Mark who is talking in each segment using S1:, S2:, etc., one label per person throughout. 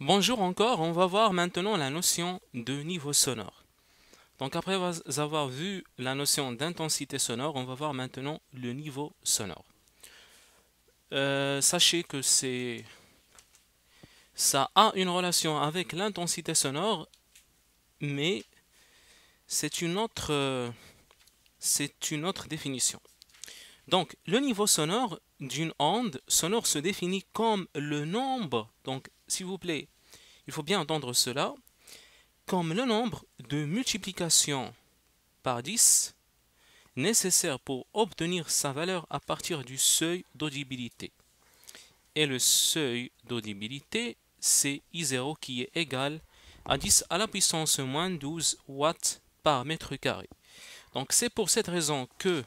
S1: Bonjour encore, on va voir maintenant la notion de niveau sonore. Donc après avoir vu la notion d'intensité sonore, on va voir maintenant le niveau sonore. Euh, sachez que c'est ça a une relation avec l'intensité sonore, mais c'est une autre c'est une autre définition. Donc le niveau sonore d'une onde sonore se définit comme le nombre, donc s'il vous plaît, il faut bien entendre cela comme le nombre de multiplications par 10 nécessaire pour obtenir sa valeur à partir du seuil d'audibilité. Et le seuil d'audibilité, c'est I0 qui est égal à 10 à la puissance moins 12 watts par mètre carré. Donc c'est pour cette raison que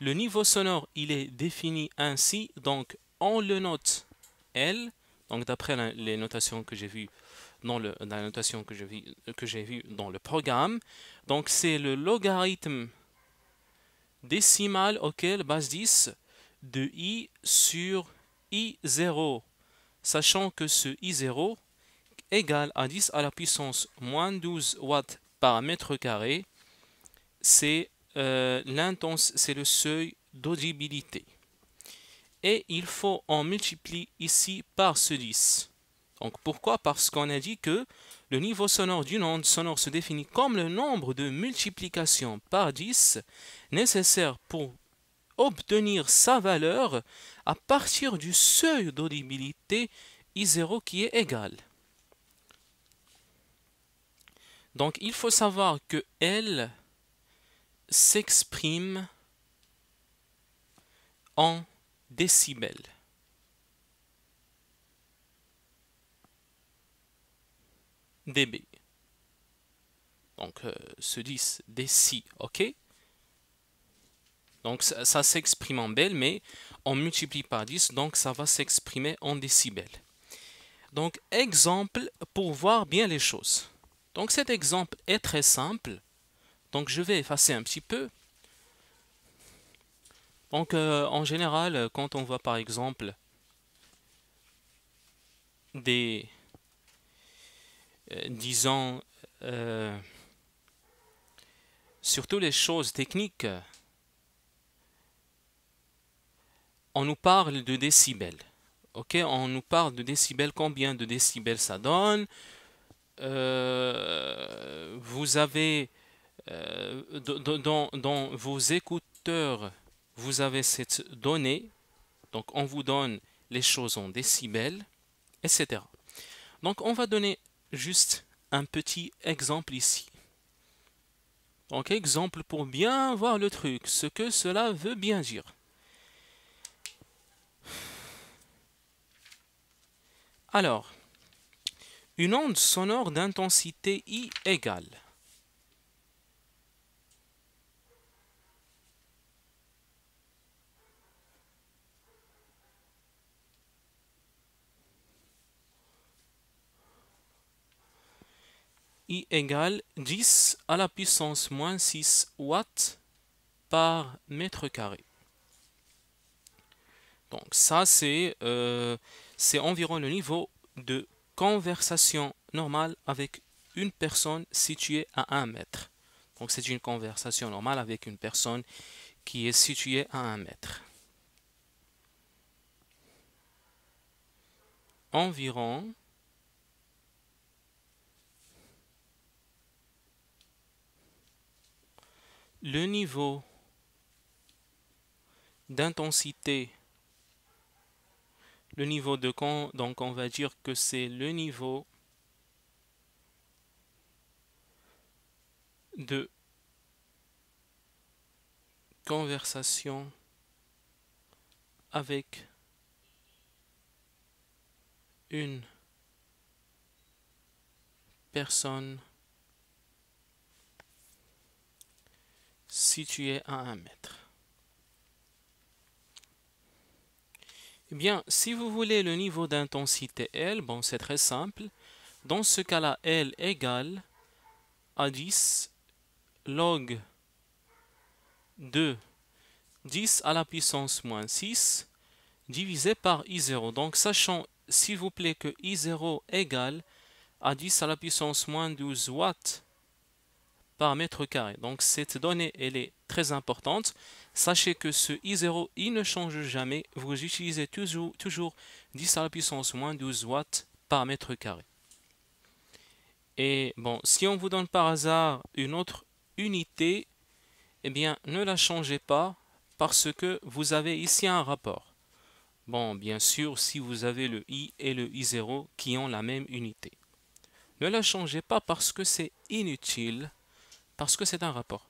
S1: le niveau sonore, il est défini ainsi. Donc on le note L donc d'après les notations que j'ai vues dans le, notation que j'ai dans le programme, donc c'est le logarithme décimal auquel base 10 de i sur i0, sachant que ce i0 égale à 10 à la puissance moins 12 watts par mètre carré, c'est euh, c'est le seuil d'audibilité et il faut en multiplier ici par ce 10. Donc pourquoi Parce qu'on a dit que le niveau sonore d'une onde sonore se définit comme le nombre de multiplications par 10 nécessaires pour obtenir sa valeur à partir du seuil d'audibilité I0 qui est égal. Donc il faut savoir que L s'exprime en décibels. dB. Donc euh, ce 10 déci, ok Donc ça, s'exprime en bel, mais on multiplie par 10, donc ça va s'exprimer en décibels. Donc exemple pour voir bien les choses. Donc cet exemple est très simple. Donc je vais effacer un petit peu. Donc euh, en général, quand on voit par exemple des, euh, disons, sur euh, surtout les choses techniques, on nous parle de décibels. Ok, on nous parle de décibels, combien de décibels ça donne. vous avez dans vos écouteurs vous avez cette donnée, donc on vous donne les choses en décibels, etc. Donc on va donner juste un petit exemple ici. Donc exemple pour bien voir le truc, ce que cela veut bien dire. Alors, une onde sonore d'intensité I égale I égale 10 à la puissance moins 6 watts par mètre carré. Donc ça, euh, c'est environ le niveau de conversation normale avec une personne située à 1 mètre. Donc c'est une conversation normale avec une personne qui est située à 1 mètre. Environ Le niveau d'intensité, le niveau de con, donc on va dire que c'est le niveau de conversation avec une personne situé à 1 mètre. Eh bien, si vous voulez le niveau d'intensité L, bon, c'est très simple. Dans ce cas-là, L égale à 10 log 2 10 à la puissance moins 6 divisé par I0. Donc, sachant, s'il vous plaît, que I0 égale à 10 à la puissance moins 12 watts par mètre carré. Donc cette donnée, elle est très importante. Sachez que ce I0, il ne change jamais. Vous utilisez toujours, toujours 10 à la puissance moins 12 watts par mètre carré. Et bon, si on vous donne par hasard une autre unité, eh bien, ne la changez pas parce que vous avez ici un rapport. Bon, bien sûr, si vous avez le I et le I0 qui ont la même unité. Ne la changez pas parce que c'est inutile parce que c'est un rapport.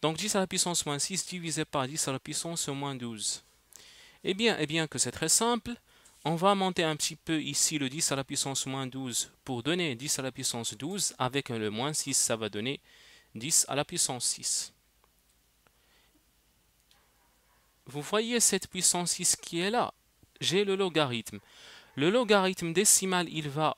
S1: Donc 10 à la puissance moins 6 divisé par 10 à la puissance moins 12. Eh bien, eh bien que c'est très simple, on va monter un petit peu ici le 10 à la puissance moins 12 pour donner 10 à la puissance 12. Avec le moins 6, ça va donner 10 à la puissance 6. Vous voyez cette puissance 6 qui est là. J'ai le logarithme. Le logarithme décimal, il va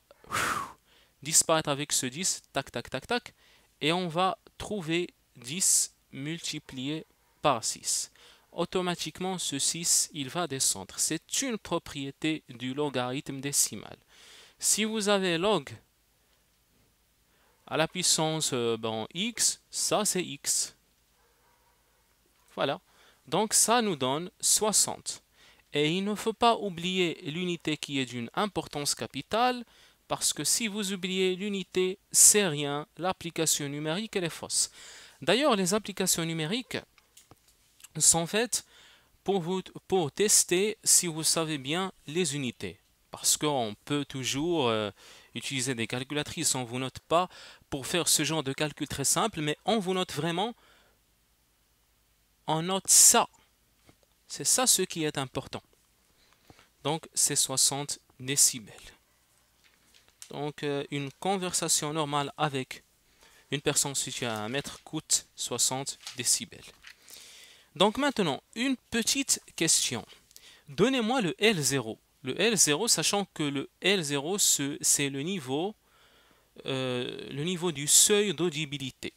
S1: disparaître avec ce 10, tac, tac, tac, tac et on va trouver 10 multiplié par 6. Automatiquement, ce 6, il va descendre. C'est une propriété du logarithme décimal. Si vous avez log à la puissance euh, x, ça c'est x. Voilà. Donc ça nous donne 60. Et il ne faut pas oublier l'unité qui est d'une importance capitale, parce que si vous oubliez l'unité, c'est rien, l'application numérique, elle est fausse. D'ailleurs, les applications numériques sont faites pour, vous, pour tester si vous savez bien les unités. Parce qu'on peut toujours euh, utiliser des calculatrices, on ne vous note pas pour faire ce genre de calcul très simple, mais on vous note vraiment, on note ça. C'est ça ce qui est important. Donc c'est 60 décibels. Donc, euh, une conversation normale avec une personne située à 1 mètre coûte 60 décibels. Donc maintenant, une petite question. Donnez-moi le L0. Le L0, sachant que le L0, c'est le niveau, euh, le niveau du seuil d'audibilité.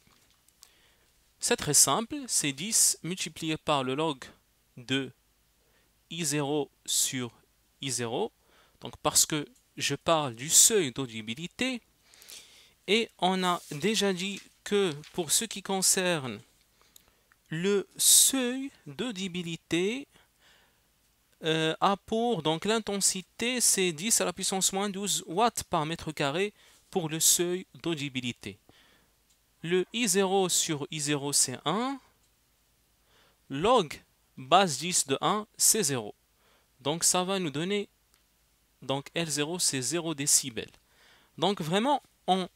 S1: C'est très simple, c'est 10 multiplié par le log de I0 sur I0. Donc parce que je parle du seuil d'audibilité. Et on a déjà dit que pour ce qui concerne le seuil d'audibilité euh, a pour, donc l'intensité, c'est 10 à la puissance moins 12 watts par mètre carré pour le seuil d'audibilité. Le I0 sur I0, c'est 1. Log base 10 de 1, c'est 0. Donc ça va nous donner donc L0, c'est 0 décibels. Donc vraiment, on,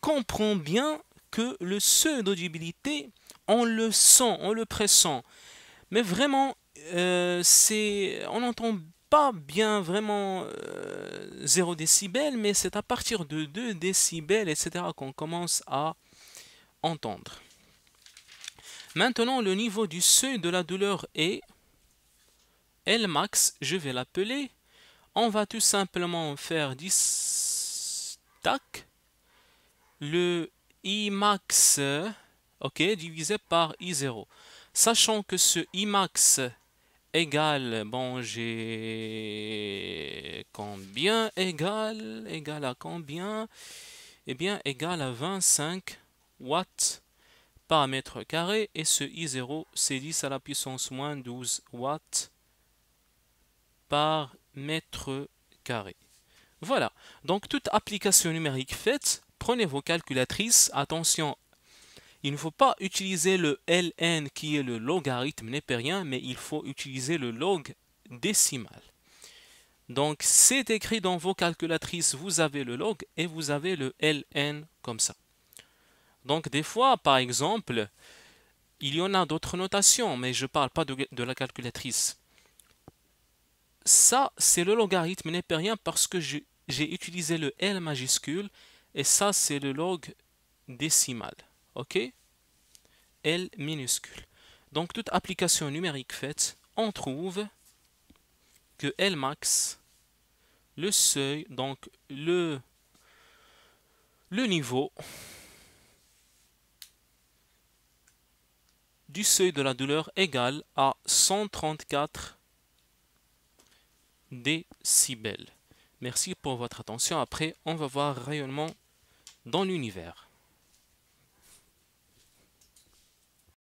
S1: comprend bien que le seuil d'audibilité, on le sent, on le pressent. Mais vraiment, euh, c'est, on n'entend pas bien vraiment 0 euh, décibels, mais c'est à partir de 2 décibels, etc., qu'on commence à entendre. Maintenant, le niveau du seuil de la douleur est Lmax, je vais l'appeler on va tout simplement faire 10, stack le imax ok divisé par i0 sachant que ce imax égale bon combien égale égale à combien eh bien égal à 25 watts par mètre carré et ce i0 c'est 10 à la puissance moins 12 watts par mètres carrés. Voilà, donc toute application numérique faite, prenez vos calculatrices, attention, il ne faut pas utiliser le ln qui est le logarithme népérien, mais il faut utiliser le log décimal. Donc c'est écrit dans vos calculatrices, vous avez le log et vous avez le ln comme ça. Donc des fois, par exemple, il y en a d'autres notations, mais je ne parle pas de la calculatrice ça, c'est le logarithme rien parce que j'ai utilisé le L majuscule et ça, c'est le log décimal. OK L minuscule. Donc, toute application numérique faite, on trouve que L max, le seuil, donc le, le niveau du seuil de la douleur égale à 134 décibels. Merci pour votre attention. Après, on va voir rayonnement dans l'univers.